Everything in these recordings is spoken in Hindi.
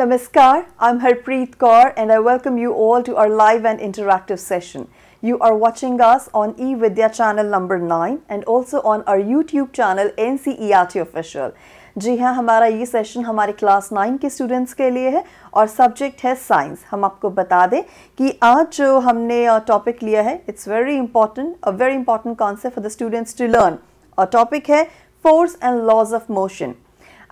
Namaskar, I'm Harpreet Kaur and I welcome you all to our live and interactive session. You are watching us on eVidya channel number 9 and also on our YouTube channel NCERT Official. जी हाँ हमारा ये सेशन हमारे क्लास नाइन के स्टूडेंट्स के लिए है और सब्जेक्ट है साइंस हम आपको बता दें कि आज जो हमने टॉपिक लिया है it's very important a very important concept for the students to learn और टॉपिक है force and laws of motion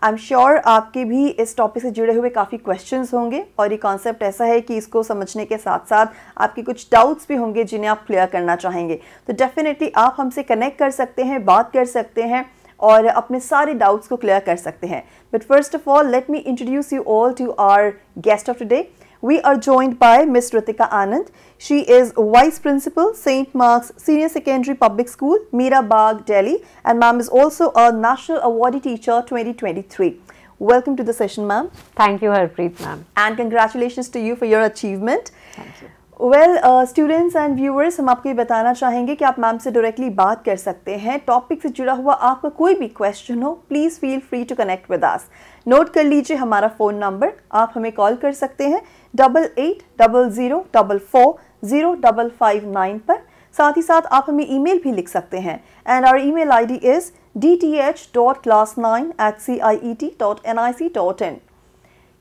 I am sure आपके भी इस टॉपिक से जुड़े हुए काफ़ी क्वेश्चन होंगे और ये कॉन्सेप्ट ऐसा है कि इसको समझने के साथ साथ आपके कुछ डाउट्स भी होंगे जिन्हें आप क्लियर करना चाहेंगे तो डेफिनेटली आप हमसे कनेक्ट कर सकते हैं बात कर सकते हैं और अपने सारे डाउट्स को क्लियर कर सकते हैं but first of all let me introduce you all to our guest of today We are joined by Ms. Ritika Anand. She is Vice Principal, St. Mark's Senior Secondary Public School, Mira Bagh, Delhi. And ma'am is also a National Awardee Teacher 2023. Welcome to the session, ma'am. Thank you, Harpreet, ma'am. And congratulations to you for your achievement. Thank you. Well students and viewers हम आपको ये बताना चाहेंगे कि आप मैम से डायरेक्टली बात कर सकते हैं टॉपिक से जुड़ा हुआ आपका कोई भी क्वेश्चन हो please feel free to connect with us note कर लीजिए हमारा फ़ोन नंबर आप हमें कॉल कर सकते हैं double eight double zero double four zero double five nine पर साथ ही साथ आप हमें ई भी लिख सकते हैं and our email I D is D T H dot class nine eight C I E T dot N I C dot in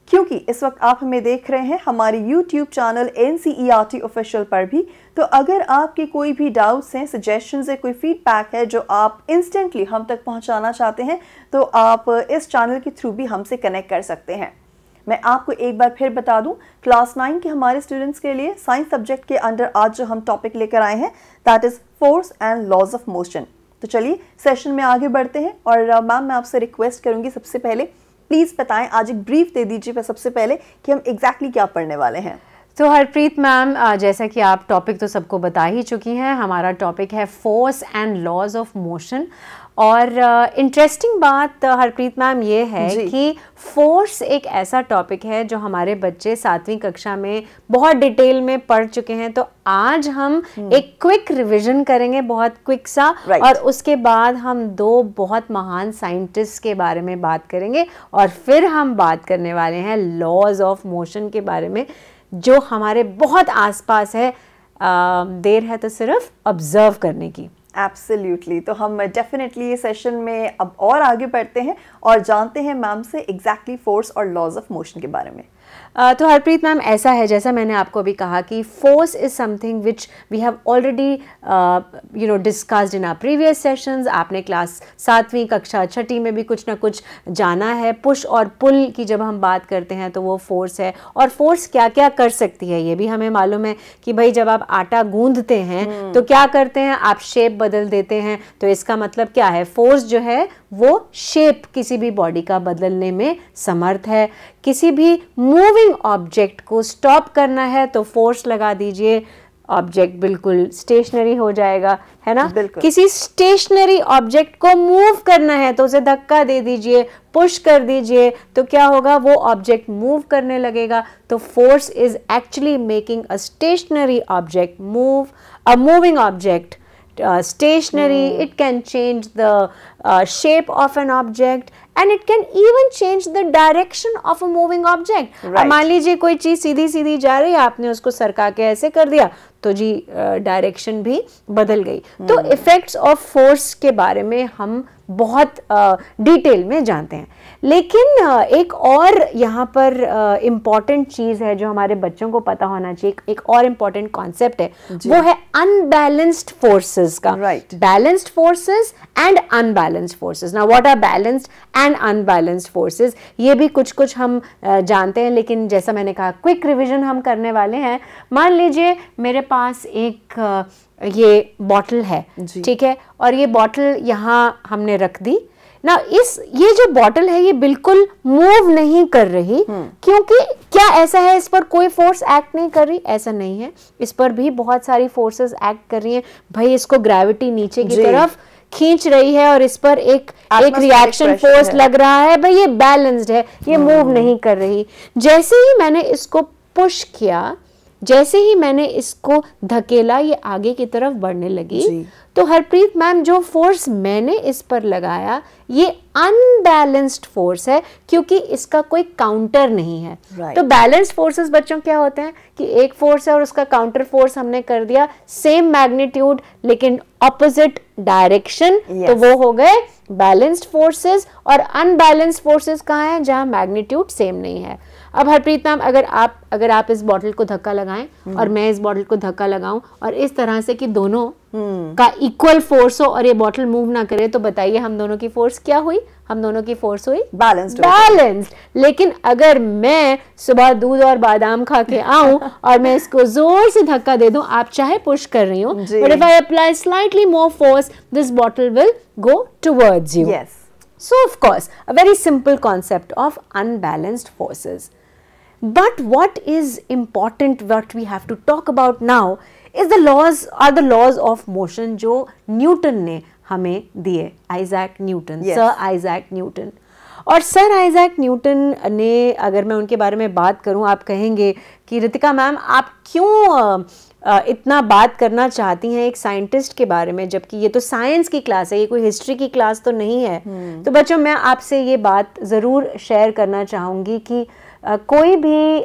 क्योंकि इस वक्त आप हमें देख रहे हैं हमारे YouTube channel N C E R T official पर भी तो अगर आपके कोई भी डाउट्स हैं सजेशन है कोई फीडबैक है जो आप इंस्टेंटली हम तक पहुंचाना चाहते हैं तो आप इस चैनल के थ्रू भी हमसे कनेक्ट कर सकते हैं मैं आपको एक बार फिर बता दूं क्लास नाइन के हमारे स्टूडेंट्स के लिए साइंस सब्जेक्ट के अंडर आज जो हम टॉपिक लेकर आए हैं that is force and laws of motion तो चलिए सेशन में आगे बढ़ते हैं और मैम uh, मैं आपसे रिक्वेस्ट करूंगी सबसे पहले प्लीज़ बताएं आज एक ब्रीफ दे दीजिए सबसे पहले कि हम एग्जैक्टली exactly क्या पढ़ने वाले हैं तो हरप्रीत मैम जैसा कि आप टॉपिक तो सबको बता ही चुकी हैं हमारा टॉपिक है force and laws of motion और इंटरेस्टिंग uh, बात हरप्रीत मैम ये है कि फोर्स एक ऐसा टॉपिक है जो हमारे बच्चे सातवीं कक्षा में बहुत डिटेल में पढ़ चुके हैं तो आज हम हम्म। एक क्विक रिवीजन करेंगे बहुत क्विक सा right. और उसके बाद हम दो बहुत महान साइंटिस्ट के बारे में बात करेंगे और फिर हम बात करने वाले हैं लॉज ऑफ मोशन के बारे में जो हमारे बहुत आसपास है आ, देर है तो सिर्फ ऑब्जर्व करने की एब्सोल्युटली तो हम डेफिनेटली सेशन में अब और आगे बढ़ते हैं और जानते हैं मैम से एग्जैक्टली फोर्स और लॉज ऑफ मोशन के बारे में तो हरप्रीत मैम ऐसा है जैसा मैंने आपको अभी कहा कि force is something which we have already you know discussed in our previous sessions आपने क्लास सातवीं कक्षा छठी में भी कुछ ना कुछ जाना है पुश और पुल की जब हम बात करते हैं तो वो फोर्स है और फोर्स क्या क्या कर सकती है ये भी हमें मालूम है कि भाई जब आप आटा गूंधते हैं hmm. तो क्या करते हैं आप शेप बदल देते हैं तो इसका मतलब क्या है फोर्स जो है वो शेप किसी भी बॉडी का बदलने में समर्थ है किसी भी मूविंग मूविंग ऑब्जेक्ट को स्टॉप करना है तो फोर्स लगा दीजिए ऑब्जेक्ट बिल्कुल स्टेशनरी हो जाएगा है ना किसी स्टेशनरी ऑब्जेक्ट को मूव करना है तो उसे धक्का दे दीजिए पुश कर दीजिए तो क्या होगा वो ऑब्जेक्ट मूव करने लगेगा तो force is actually making a stationary object move a moving object stationary it can change the shape of an object and it can even change the direction of a moving object मान लीजिए कोई चीज सीधी सीधी जा रही है आपने उसको सरका के ऐसे कर दिया तो जी डायरेक्शन uh, भी बदल गई तो hmm. तो इफेक्ट्स ऑफ फोर्स के बारे में हम बहुत डिटेल में जानते हैं लेकिन एक और यहाँ पर इम्पॉर्टेंट चीज़ है जो हमारे बच्चों को पता होना चाहिए एक और इम्पॉर्टेंट कॉन्सेप्ट है वो है अनबैलेंस्ड फोर्सेस का right balanced forces and unbalanced forces ना what are balanced and unbalanced forces ये भी कुछ कुछ हम जानते हैं लेकिन जैसा मैंने कहा क्विक रिविजन हम करने वाले हैं मान लीजिए मेरे पास एक ये बॉटल है ठीक है और ये बॉटल यहाँ हमने रख दी ना इस ये जो बॉटल है ये बिल्कुल मूव नहीं कर रही हम्म। क्योंकि क्या ऐसा है इस पर कोई फोर्स एक्ट नहीं कर रही ऐसा नहीं है इस पर भी बहुत सारी फोर्सेस एक्ट कर रही हैं भाई इसको ग्रेविटी नीचे की तरफ खींच रही है और इस पर एक एक रिएक्शन फोर्स लग रहा है भाई ये बैलेंस्ड है ये मूव हम्म। नहीं कर रही जैसे ही मैंने इसको पुश किया जैसे ही मैंने इसको धकेला ये आगे की तरफ बढ़ने लगी तो हरप्रीत मैम जो फोर्स मैंने इस पर लगाया ये अनबैलेंस्ड फोर्स है क्योंकि इसका कोई काउंटर नहीं है right. तो बैलेंस फोर्सेस बच्चों क्या होते हैं कि एक फोर्स है और उसका काउंटर फोर्स हमने कर दिया सेम मैग्नीट्यूड लेकिन ऑपोजिट तो डायरेक्शन yes. तो वो हो गए बैलेंस्ड फोर्सेस और अनबैलेंस्ड फोर्सेस कहाँ हैं जहाँ मैग्नीट्यूड सेम नहीं है अब हरप्रीत मैम अगर आप अगर आप इस बॉटल को धक्का लगाएं हम्म। और मैं इस बॉटल को धक्का लगाऊं और इस तरह से कि दोनों हम्म। का इक्वल फोर्स हो और ये बॉटल मूव ना करे तो बताइए हम दोनों की फोर्स क्या हुई हम दोनों की फोर्स हुई बैलेंस्ड बैलेंस्ड लेकिन अगर मैं सुबह दूध और बादाम खा के आऊं और मैं इसको जोर से धक्का दे दूं आप चाहे पुश कर रही हो but if I apply slightly more force this bottle will go towards you yes so of course a very simple concept of unbalanced forces But what is important, what we have to talk about now is the laws are the laws of motion जो न्यूटन ने हमें दिए newton Newton sir isaac Newton और सर आइजैक न्यूटन ने अगर मैं उनके बारे में बात करूं आप कहेंगे कि रितिका मैम आप क्यों इतना बात करना चाहती हैं एक साइंटिस्ट के बारे में जबकि ये तो साइंस की क्लास है ये कोई हिस्ट्री की क्लास तो नहीं है hmm. तो बच्चों मैं आपसे ये बात ज़रूर शेयर करना चाहूँगी कि कोई भी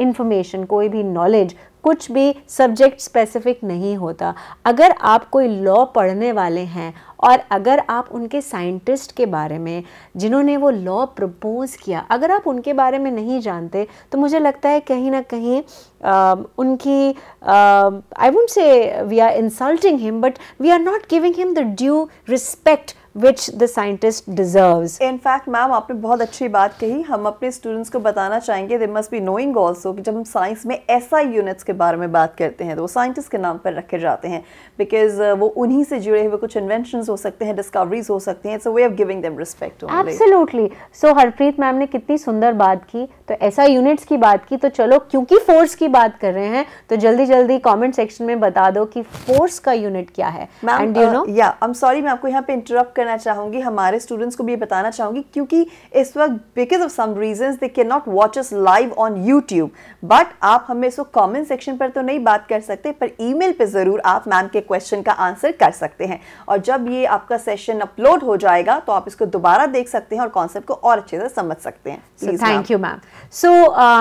इंफॉर्मेशन कोई भी नॉलेज कुछ भी सब्जेक्ट स्पेसिफिक नहीं होता अगर आप कोई लॉ पढ़ने वाले हैं और अगर आप उनके साइंटिस्ट के बारे में जिन्होंने वो लॉ प्रपोज़ किया अगर आप उनके बारे में नहीं जानते तो मुझे लगता है कहीं ना कहीं आ, उनकी I would say we are insulting him but we are not giving him the due respect which the scientist deserves. In fact, ma'am आपने बहुत अच्छी बात कही हम अपने स्टूडेंट्स को बताना चाहेंगे they must be knowing also कि जब हम साइंस में ऐसा यूनिट्स के बारे में बात करते हैं तो वो साइंटिस्ट के नाम पर रखे जाते हैं बिकॉज uh, वो उन्हीं से जुड़े हुए कुछ इन्वेंशन हो सकते हैं डिस्कवरीज हो सकते हैं it's way of giving them respect absolutely so Harpreet ma'am ने कितनी सुंदर बात की तो ऐसा यूनिट्स की बात की तो चलो क्योंकि फोर्स की बात कर रहे हैं तो जल्दी जल्दी कॉमेंट सेक्शन में बता दो कि फोर्स का यूनिट क्या है मैम या आई एम सॉरी मैं आपको यहाँ पे इंटरप्ट करना चाहूँगी हमारे स्टूडेंट्स को भी ये बताना चाहूँगी क्योंकि इस वक्त because of some reason they can not watch us live on YouTube but आप हमें इसको कॉमेंट सेक्शन पर तो नहीं बात कर सकते पर ईमेल पे ज़रूर आप मैम के क्वेश्चन का आंसर कर सकते हैं और जब ये आपका सेशन अपलोड हो जाएगा तो आप इसको दोबारा देख सकते हैं और कॉन्सेप्ट को और अच्छे से समझ सकते हैं थैंक यू मैम सो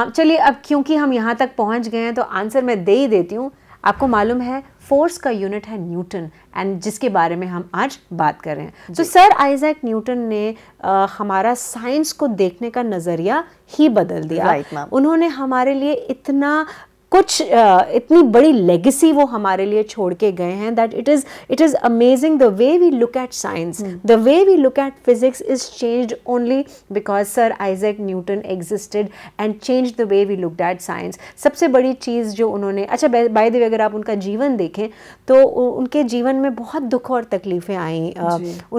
चलिए अब क्योंकि हम यहाँ तक पहुँच गए हैं तो आंसर मैं दे ही देती हूँ आपको मालूम है फोर्स का यूनिट है न्यूटन एंड जिसके बारे में हम आज बात कर रहे हैं तो सर आइजैक न्यूटन ने आ, हमारा साइंस को देखने का नज़रिया ही बदल दिया right, उन्होंने हमारे लिए इतना कुछ इतनी बड़ी लेगेसी वो हमारे लिए छोड़ के गए हैं that it is it is amazing the way we look at science the way we look at physics is change only because sir Isaac Newton existed and change the way we look at science सबसे बड़ी चीज़ जो उन्होंने अच्छा बाय द वे अगर आप उनका जीवन देखें तो उनके जीवन में बहुत दुख और तकलीफ़ें आई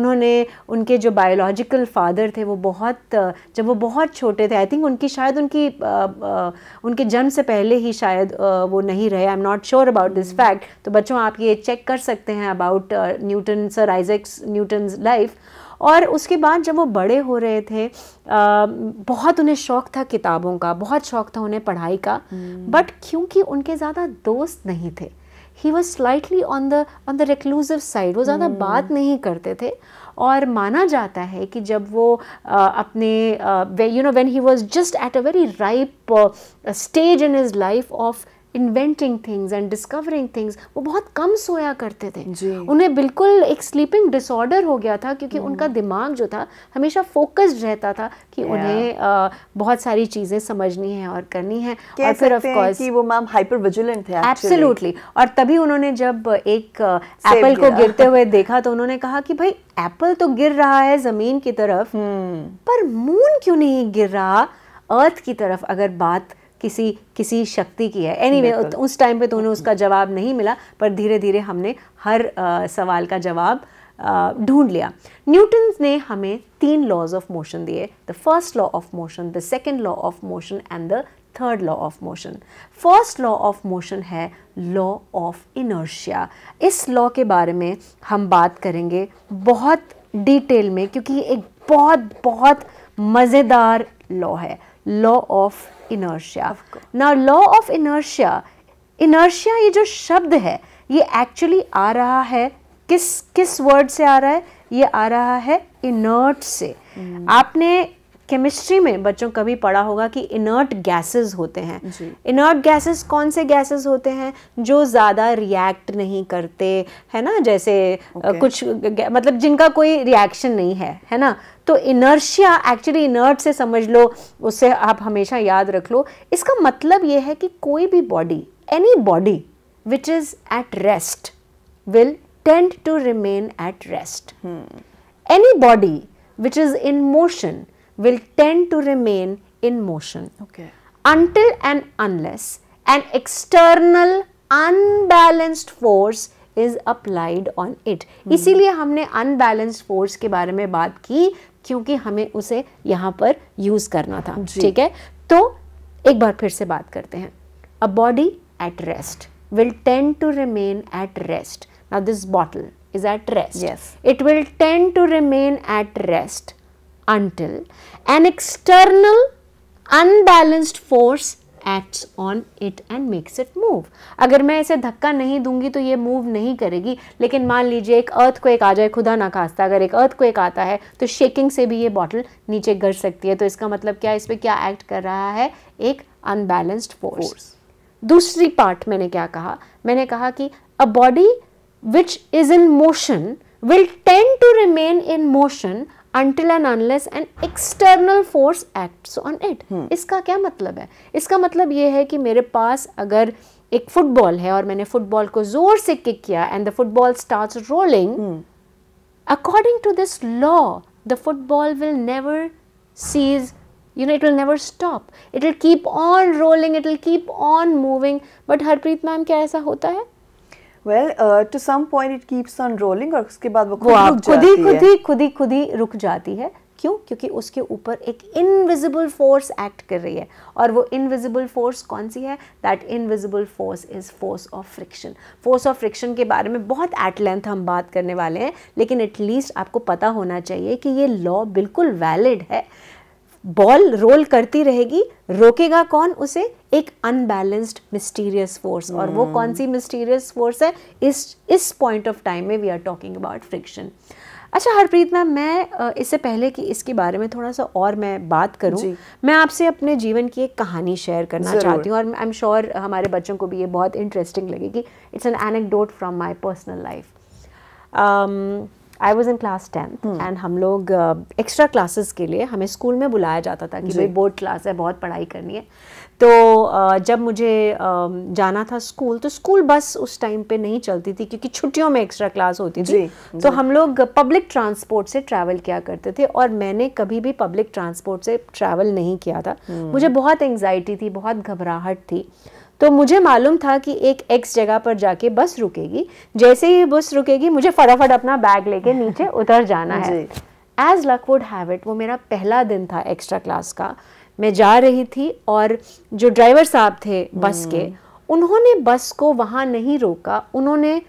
उन्होंने उनके जो बायोलॉजिकल फादर थे वो बहुत जब वो बहुत छोटे थे आई थिंक उनकी शायद उनकी उनके जन्म से पहले ही शायद शायद वो नहीं रहे I am not sure about this fact तो बच्चों आप ये चेक कर सकते हैं about Newton sir Isaac's Newton life और उसके बाद जब वो बड़े हो रहे थे आ, बहुत उन्हें शौक़ था किताबों का बहुत शौक़ था उन्हें पढ़ाई का बट hmm. क्योंकि उनके ज़्यादा दोस्त नहीं थे he was slightly on the on the reclusive side वो ज़्यादा hmm. बात नहीं करते थे और माना जाता है कि जब वो अपने you know when he was just at a very ripe stage in his life of inventing things and discovering things वो बहुत कम सोया करते थे उन्हें बिल्कुल एक स्लीपिंग डिसऑर्डर हो गया था क्योंकि हम्म। उनका दिमाग जो था हमेशा फोकस्ड रहता था कि yeah. उन्हें आ, बहुत सारी चीज़ें समझनी है और करनी है और फिर ऑफकोर्स वो मैम हाइपर विजिलेंट थे एब्सोल्युटली और तभी उन्होंने जब एक एप्पल को गिरते हुए देखा तो उन्होंने कहा कि भाई एप्पल तो गिर रहा है ज़मीन की तरफ हम्म। पर मून क्यों नहीं गिर रहा अर्थ की तरफ अगर बात किसी किसी शक्ति की है एनी anyway, तो उस टाइम पे तो उन्हें उसका जवाब नहीं मिला पर धीरे धीरे हमने हर आ, सवाल का जवाब ढूंढ लिया न्यूटन ने हमें तीन लॉज ऑफ मोशन दिए the first law of motion the second law of motion and the third law of motion first law of motion है लॉ ऑफ इनर्शिया इस लॉ के बारे में हम बात करेंगे बहुत डिटेल में क्योंकि एक बहुत बहुत मज़ेदार लॉ है लॉ ऑफ इनर्शिया ना लॉ ऑफ इनर्शिया इनर्शिया ये जो शब्द है ये एक्चुअली आ रहा है किस किस वर्ड से आ रहा है ये आ रहा है इनर्ट से hmm. आपने केमिस्ट्री में बच्चों कभी पढ़ा होगा कि इनर्ट गैसेस होते हैं इनर्ट गैसेस कौन से गैसेस होते हैं जो ज़्यादा रिएक्ट नहीं करते है ना जैसे okay. कुछ मतलब जिनका कोई रिएक्शन नहीं है है ना तो इनर्शिया एक्चुअली इनर्ट से समझ लो उससे आप हमेशा याद रख लो इसका मतलब यह है कि कोई भी body any body which is at rest will tend to remain at rest any body which is in motion will tend to remain in motion until and unless an external unbalanced force is applied on it इसीलिए हमने अनबैलेंस्ड फोर्स के बारे में बात की क्योंकि हमें उसे यहाँ पर यूज करना था ठीक है तो एक बार फिर से बात करते हैं a body at rest will tend to remain at rest now this bottle is at rest it will tend to remain at rest until an external unbalanced force acts on it and makes it move अगर मैं इसे धक्का नहीं दूंगी तो ये मूव नहीं करेगी लेकिन मान लीजिए एक अर्थ को एक आ जाए खुदा ना खास्ता अगर एक अर्थ को एक आता है तो शेकिंग से भी ये बॉटल नीचे गिर सकती है तो इसका मतलब क्या इस पर क्या एक्ट कर रहा है एक अनबैलेंस्ड फोर्स दूसरी पार्ट मैंने क्या कहा मैंने कहा कि a body which is in motion will tend to remain in motion until and unless an external force acts on it hmm. इसका क्या मतलब है इसका मतलब ये है कि मेरे पास अगर एक फुटबॉल है और मैंने फुटबॉल को जोर से किक किया and the football starts rolling according to this law the football will never cease you know it will never stop it will keep on rolling it will keep on moving but harpreet ma'am kya aisa hota hai well to some point it keeps on rolling और उसके बाद वो खुद खुद ही खुद ही खुद ही खुद ही रुक जाती है क्यों क्योंकि उसके ऊपर एक इनविजिबल फोर्स एक्ट कर रही है और वो इनविजिबल फोर्स कौन सी है that invisible force is force of friction force of friction के बारे में बहुत एट लेंथ हम बात करने वाले हैं लेकिन एटलीस्ट आपको पता होना चाहिए कि ये लॉ बिल्कुल वैलिड है बॉल रोल करती रहेगी रोकेगा कौन उसे एक अनबैलेंस्ड मिस्टीरियस फोर्स और वो कौन सी मिस्टीरियस hmm. फोर्स है इस इस पॉइंट ऑफ टाइम में we are talking about friction अच्छा हरप्रीत मैम मैं इससे पहले कि इसके बारे में थोड़ा सा और मैं बात करूं मैं आपसे अपने जीवन की एक कहानी शेयर करना चाहती हूँ और आई एम श्योर हमारे बच्चों को भी ये बहुत इंटरेस्टिंग लगेगी it's an anecdote from my personal life I was in class tenth and हम लोग एक्स्ट्रा uh, क्लासेस के लिए हमें स्कूल में बुलाया जाता था कि भाई बोर्ड क्लास है बहुत पढ़ाई करनी है तो uh, जब मुझे uh, जाना था स्कूल तो स्कूल बस उस टाइम पे नहीं चलती थी क्योंकि छुट्टियों में एक्स्ट्रा क्लास होती थी जी, तो जी. हम लोग पब्लिक ट्रांसपोर्ट से ट्रैवल किया करते थे और मैंने कभी भी पब्लिक ट्रांसपोर्ट से ट्रैवल नहीं किया था hmm. मुझे बहुत एंग्जाइटी थी बहुत घबराहट थी तो मुझे मालूम था कि एक एक्स जगह पर जाके बस रुकेगी जैसे ही बस रुकेगी मुझे फटाफट अपना बैग लेके नीचे उतर जाना है as luck would have it वो मेरा पहला दिन था एक्स्ट्रा क्लास का मैं जा रही थी और जो ड्राइवर साहब थे बस के हम्म। उन्होंने बस को वहाँ नहीं रोका उन्होंने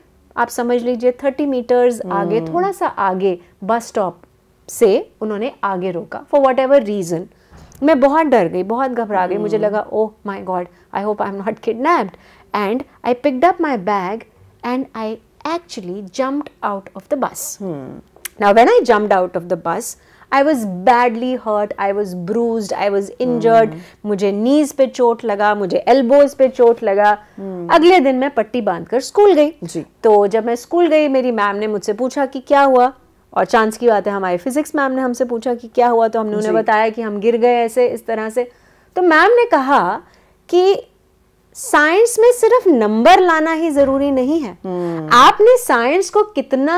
आप समझ लीजिए थर्टी मीटर्स आगे हम्म। थोड़ा सा आगे बस स्टॉप से उन्होंने आगे रोका फॉर वट एवर रीज़न मैं बहुत डर गई बहुत घबरा गई मुझे हम्म। लगा oh my God I hope I am not kidnapped and I picked up my bag and I actually jumped out of the bus now when I jumped out of the bus bus, I was badly hurt, I was bruised, I was injured, hmm. मुझे knees पे चोट लगा मुझे elbows पे चोट लगा hmm. अगले दिन मैं पट्टी बांध कर स्कूल गई तो जब मैं स्कूल गई मेरी मैम ने मुझसे पूछा कि क्या हुआ और चांस की बात है हमारे फिज़िक्स मैम ने हमसे पूछा कि क्या हुआ तो हमने उन्हें बताया कि हम गिर गए ऐसे इस तरह से तो मैम ने कहा कि साइंस में सिर्फ नंबर लाना ही ज़रूरी नहीं है हम्म। आपने साइंस को कितना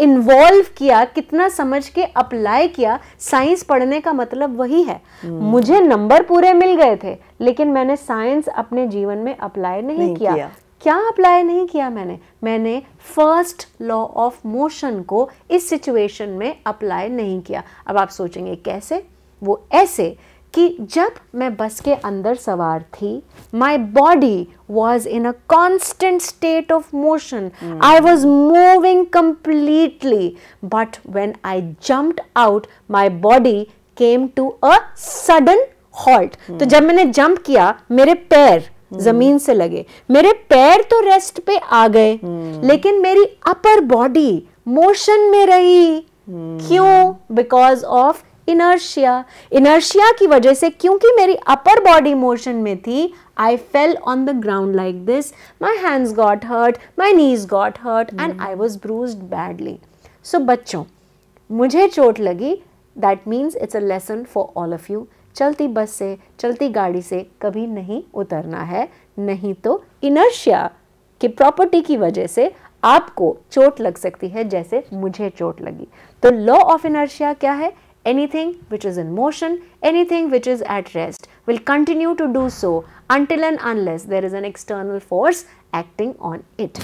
इन्वॉल्व किया कितना समझ के अप्लाई किया साइंस पढ़ने का मतलब वही है हम्म। मुझे नंबर पूरे मिल गए थे लेकिन मैंने साइंस अपने जीवन में अप्लाई नहीं, नहीं किया, किया। क्या अप्लाई नहीं किया मैंने मैंने फर्स्ट लॉ ऑफ मोशन को इस सिचुएशन में अप्लाई नहीं किया अब आप सोचेंगे कैसे वो ऐसे कि जब मैं बस के अंदर सवार थी my body was in a constant state of motion I was moving completely but when I jumped out my body came to a sudden halt तो hmm. जब मैंने जंप किया मेरे पैर हम्म। जमीन से लगे मेरे पैर तो रेस्ट पे आ गए हम्म। लेकिन मेरी अपर बॉडी मोशन में रही हम्म। क्यों बिकॉज ऑफ इनर्शिया इनर्शिया की वजह से क्योंकि मेरी अपर बॉडी मोशन में थी I fell on the ground like this my hands got hurt my knees got hurt and I was bruise badly so बच्चों मुझे चोट लगी that means it's a lesson for all of you चलती बस से चलती गाड़ी से कभी नहीं उतरना है नहीं तो इनर्शिया की प्रॉपर्टी की वजह से आपको चोट लग सकती है जैसे मुझे चोट लगी तो लॉ ऑफ इनर्शिया क्या है anything which is in motion anything which is at rest will continue to do so until and unless there is an external force acting on it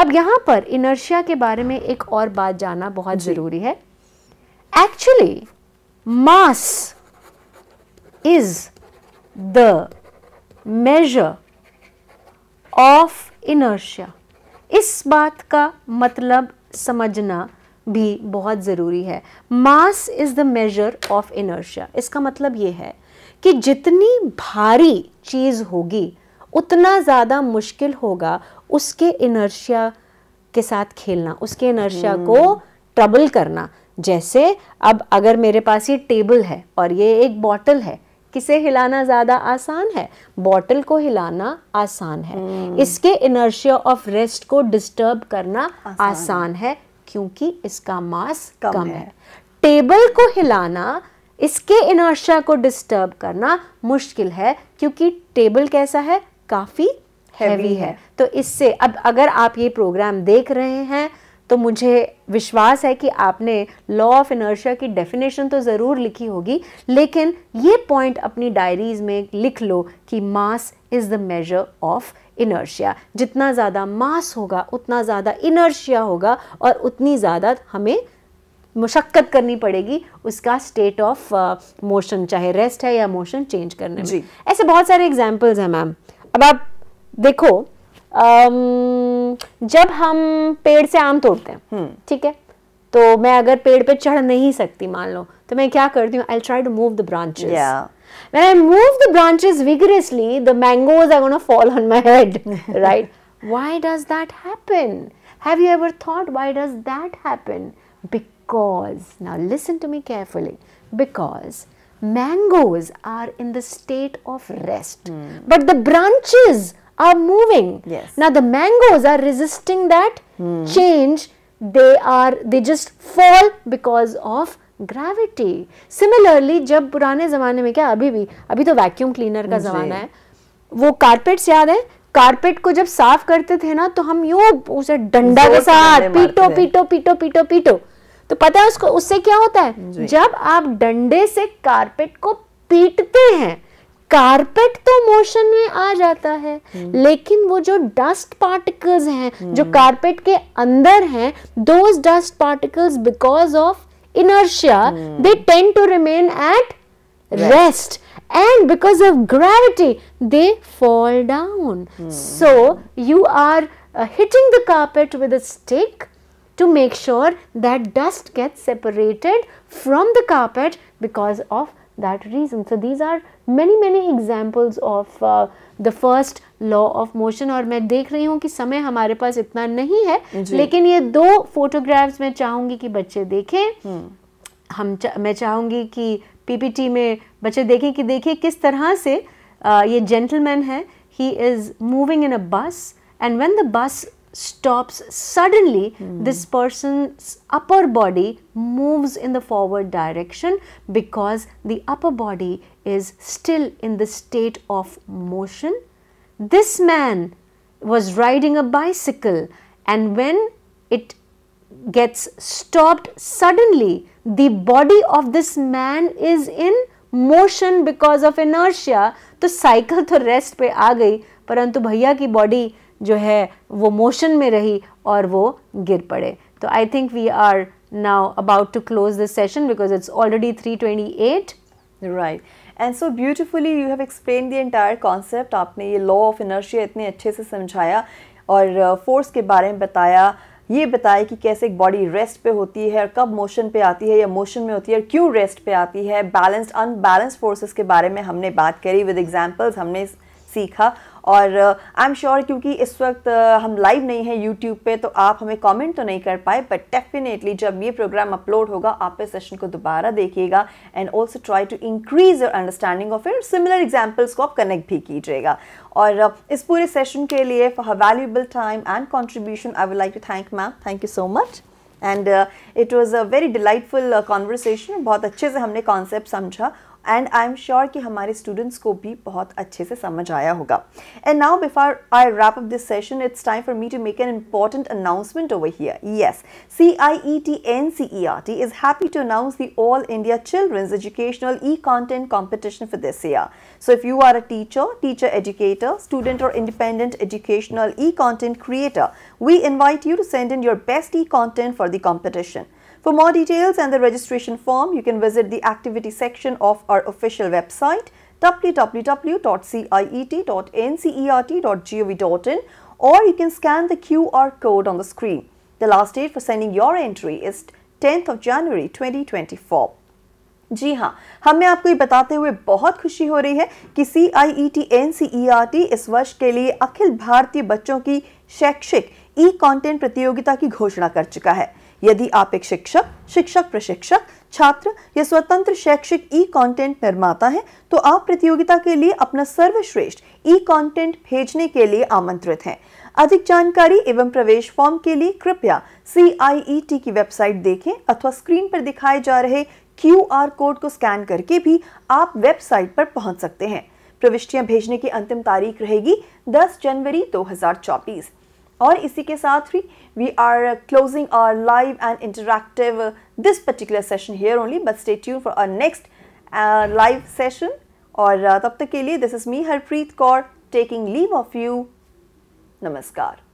अब यहाँ पर इनर्शिया के बारे में एक और बात जानना बहुत ज़रूरी है actually mass is the measure of inertia इस बात का मतलब समझना भी बहुत ज़रूरी है mass is the measure of inertia इसका मतलब ये है कि जितनी भारी चीज़ होगी उतना ज़्यादा मुश्किल होगा उसके इनर्शिया के साथ खेलना उसके इनर्शिया को ट्रबल हम्म। करना जैसे अब अगर मेरे पास ये टेबल है और ये एक बॉटल है किसे हिलाना ज़्यादा आसान है बॉटल को हिलाना आसान है हम्म। इसके इनर्शिया ऑफ रेस्ट को डिस्टर्ब करना आसान, आसान है क्योंकि इसका मास कम, कम है।, है टेबल को हिलाना इसके इनर्शिया को डिस्टर्ब करना मुश्किल है क्योंकि टेबल कैसा है काफ़ी हैवी है।, है तो इससे अब अगर आप ये प्रोग्राम देख रहे हैं तो मुझे विश्वास है कि आपने लॉ ऑफ इनर्शिया की डेफिनेशन तो ज़रूर लिखी होगी लेकिन ये पॉइंट अपनी डायरीज़ में लिख लो कि mass is the measure of inertia जितना ज़्यादा मास होगा उतना ज़्यादा इनर्शिया होगा और उतनी ज़्यादा हमें मुशक्क़त करनी पड़ेगी उसका स्टेट ऑफ मोशन चाहे रेस्ट है या मोशन चेंज करने में ऐसे बहुत सारे एग्जाम्पल्स हैं मैम अब आप देखो जब हम पेड़ से आम तोड़ते हैं ठीक है तो मैं अगर पेड़ पे चढ़ नहीं सकती मान लो तो मैं क्या करती हूँ I try to move the branches when i move the branches vigorously the mangoes are going to fall on my head right why does that happen have you ever thought why does that happen because now listen to me carefully because mangoes are in the state of rest mm. but the branches are moving. Yes. Now the mangoes are resisting that hmm. change. They are they just fall because of gravity similarly जब पुराने ज़माने में क्या अभी भी अभी तो वैक्यूम क्लीनर का ज़माना है वो कारपेट याद है कारपेट को जब साफ करते थे ना तो हम यू उसे डंडा के साथ पीटो पीटो पीटो पीटो पीटो तो पता है उसको उससे क्या होता है जब आप डंडे से कारपेट को पीटते हैं Carpet, to motion, में आ जाता है लेकिन वो जो डस्ट particles हैं जो कारपेट के अंदर हैं those dust particles because of inertia they tend to remain at rest. and because of gravity they fall down so you are uh, hitting the carpet with a stick to make sure that dust gets separated from the carpet because of that reason so these are many many examples of the first law of motion और मैं देख रही हूँ कि समय हमारे पास इतना नहीं है लेकिन ये दो फोटोग्राफ्स मैं चाहूँगी कि बच्चे देखें हम्म। हम चा, मैं चाहूँगी कि पीपीटी में बच्चे देखें कि देखें किस तरह से आ, uh, ये जेंटलमैन है he is moving in a bus and when the bus stops suddenly this person upper body moves in the forward direction because the upper body is still in the state of motion. This man was riding a bicycle and when it gets stopped suddenly the body of this man is in motion because of inertia. The cycle to rest pe a gayi parantu bhaiya body jo hai wo motion mein rahi aur wo gir pade. So I think we are now about to close this session because it's already 328. Right. And so beautifully you have explain the entire concept आपने ये लॉ ऑफ इनर्शिया इतने अच्छे से समझाया और फोर्स uh, के बारे में बताया ये बताया कि कैसे एक बॉडी रेस्ट पे होती है और कब मोशन पे आती है या मोशन में होती है और क्यों रेस्ट पे आती है बैलेंस्ड अनबैलेंस्ड फोर्सेस के बारे में हमने बात करी विद एग्जांपल्स हमने सीखा और आई एम श्योर क्योंकि इस वक्त uh, हम लाइव नहीं हैं यूट्यूब पे तो आप हमें कमेंट तो नहीं कर पाए बट डेफिनेटली जब ये प्रोग्राम अपलोड होगा आप इस सेशन को दोबारा देखिएगा and also try to increase your understanding of your similar examples को आप कनेक्ट भी कीजिएगा और uh, इस पूरे सेशन के लिए for valuable time and contribution I would like to thank ma'am thank you so much and it was a very delightful conversation बहुत अच्छे से हमने कॉन्सेप्ट समझा एंड आई एम श्योर कि हमारे स्टूडेंट्स को भी बहुत अच्छे से समझ आया होगा and now before I wrap up this session it's time for me to make an important announcement over here yes C I E T N C E R T is happy to announce the all India children's educational e content competition for this year so if you are a teacher teacher educator student और independent educational e content creator we invite you to send in your best e-content for the competition. For more details and the registration form, you can visit the activity section of our official website www.ciet.ncert.gov.in or you can scan the QR code on the screen. The last date for sending your entry is 10th of January 2024. जी हाँ हमें आपको ये बताते हुए बहुत खुशी हो रही है कि C I E T N C E R T इस वर्ष के लिए अखिल भारतीय बच्चों की शैक्षिक ई कंटेंट प्रतियोगिता की घोषणा कर चुका है यदि आप एक शिक्षक शिक्षक प्रशिक्षक छात्र या स्वतंत्र शैक्षिक ई कंटेंट निर्माता हैं तो आप प्रतियोगिता के लिए अपना सर्वश्रेष्ठ ई कंटेंट भेजने के लिए आमंत्रित हैं अधिक जानकारी एवं प्रवेश फॉर्म के लिए कृपया सी e की वेबसाइट देखें अथवा स्क्रीन पर दिखाए जा रहे क्यू कोड को स्कैन करके भी आप वेबसाइट पर पहुंच सकते हैं प्रविष्टियां भेजने की अंतिम तारीख रहेगी 10 जनवरी 2024 और इसी के साथ ही we are closing our live and interactive this particular session here only but stay tune for our next live session और uh, तब तक के लिए this is me Harpreet Kaur taking leave of you नमस्कार